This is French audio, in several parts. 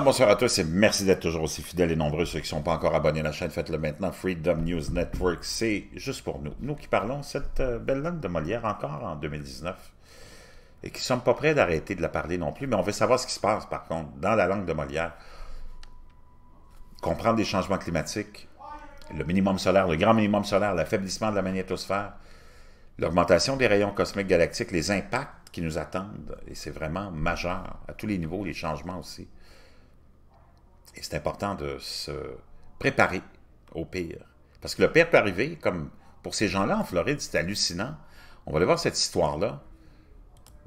bonsoir à tous et merci d'être toujours aussi fidèles et nombreux. Ceux qui ne sont pas encore abonnés à la chaîne, faites-le maintenant. Freedom News Network, c'est juste pour nous. Nous qui parlons cette euh, belle langue de Molière encore en 2019 et qui ne sommes pas prêts d'arrêter de la parler non plus, mais on veut savoir ce qui se passe par contre dans la langue de Molière. Comprendre les changements climatiques, le minimum solaire, le grand minimum solaire, l'affaiblissement de la magnétosphère, l'augmentation des rayons cosmiques galactiques, les impacts qui nous attendent, et c'est vraiment majeur à tous les niveaux, les changements aussi. Et c'est important de se préparer au pire. Parce que le pire peut arriver, comme pour ces gens-là en Floride, c'est hallucinant. On va aller voir cette histoire-là.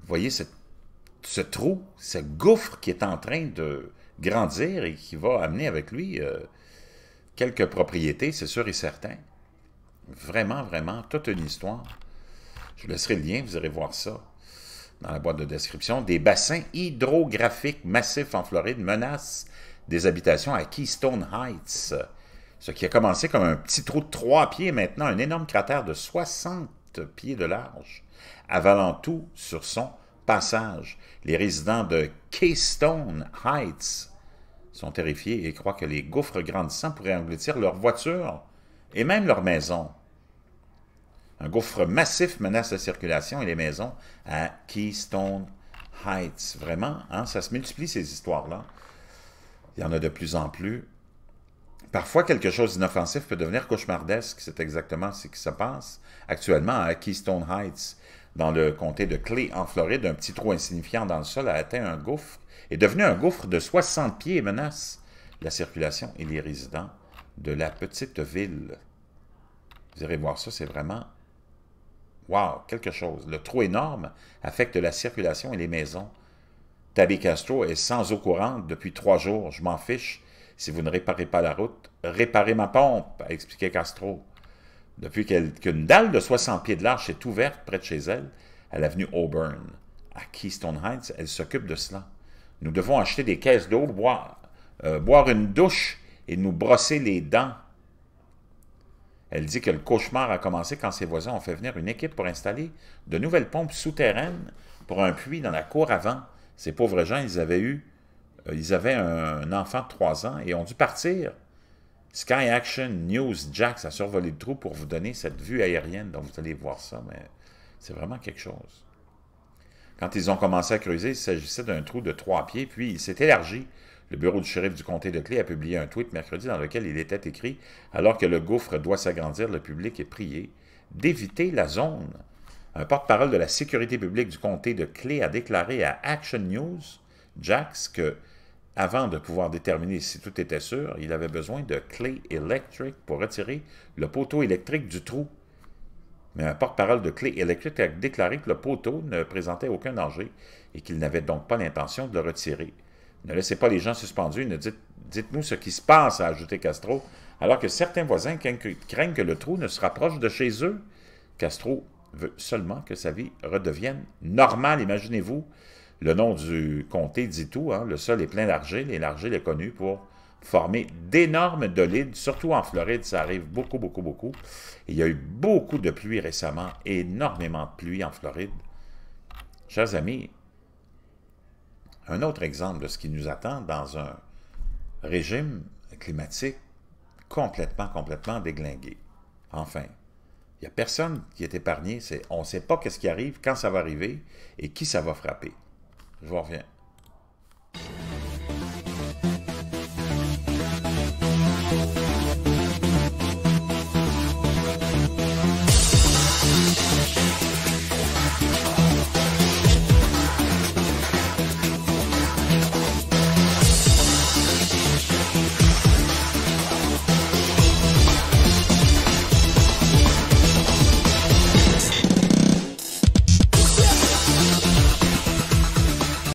Vous voyez ce, trou, ce gouffre qui est en train de grandir et qui va amener avec lui euh, quelques propriétés, c'est sûr et certain. Vraiment, vraiment, toute une histoire. Je vous laisserai le lien, vous irez voir ça dans la boîte de description. Des bassins hydrographiques massifs en Floride menacent des habitations à Keystone Heights, ce qui a commencé comme un petit trou de trois pieds, maintenant un énorme cratère de 60 pieds de large, avalant tout sur son passage. Les résidents de Keystone Heights sont terrifiés et croient que les gouffres grandissants pourraient engloutir leurs voitures et même leurs maisons. Un gouffre massif menace la circulation et les maisons à Keystone Heights. Vraiment, hein, ça se multiplie ces histoires-là. Il y en a de plus en plus. Parfois, quelque chose d'inoffensif peut devenir cauchemardesque. C'est exactement ce qui se passe actuellement à Keystone Heights, dans le comté de Clay, en Floride. Un petit trou insignifiant dans le sol a atteint un gouffre, et devenu un gouffre de 60 pieds et menace la circulation et les résidents de la petite ville. Vous irez voir ça, c'est vraiment... Wow, quelque chose. Le trou énorme affecte la circulation et les maisons Tabby Castro est sans eau courante depuis trois jours. Je m'en fiche. Si vous ne réparez pas la route, réparez ma pompe, a expliqué Castro. Depuis qu'une dalle de 60 pieds de large est ouverte près de chez elle, à l'avenue Auburn, à Keystone Heights, elle s'occupe de cela. Nous devons acheter des caisses d'eau, euh, boire une douche et nous brosser les dents. Elle dit que le cauchemar a commencé quand ses voisins ont fait venir une équipe pour installer de nouvelles pompes souterraines pour un puits dans la cour avant ces pauvres gens, ils avaient eu, euh, ils avaient un enfant de 3 ans et ont dû partir. Sky Action News Jax a survolé le trou pour vous donner cette vue aérienne. Donc, vous allez voir ça, mais c'est vraiment quelque chose. Quand ils ont commencé à creuser, il s'agissait d'un trou de trois pieds, puis il s'est élargi. Le bureau du shérif du comté de Clé a publié un tweet mercredi dans lequel il était écrit Alors que le gouffre doit s'agrandir, le public est prié d'éviter la zone. Un porte-parole de la sécurité publique du comté de Clay a déclaré à Action News, Jax, que avant de pouvoir déterminer si tout était sûr, il avait besoin de Clay Electric pour retirer le poteau électrique du trou. Mais un porte-parole de Clay Electric a déclaré que le poteau ne présentait aucun danger et qu'il n'avait donc pas l'intention de le retirer. Ne laissez pas les gens suspendus, ne dites, dites-nous ce qui se passe, a ajouté Castro, alors que certains voisins craignent que le trou ne se rapproche de chez eux. Castro veut seulement que sa vie redevienne normale. Imaginez-vous le nom du comté dit tout. Hein. le sol est plein d'argile et l'argile est connue pour former d'énormes dolides, surtout en Floride, ça arrive beaucoup, beaucoup, beaucoup. il y a eu beaucoup de pluie récemment, énormément de pluie en Floride. Chers amis, un autre exemple de ce qui nous attend dans un régime climatique complètement, complètement déglingué. Enfin, il n'y a personne qui est épargné. on ne sait pas qu'est-ce qui arrive, quand ça va arriver et qui ça va frapper. Je vous reviens.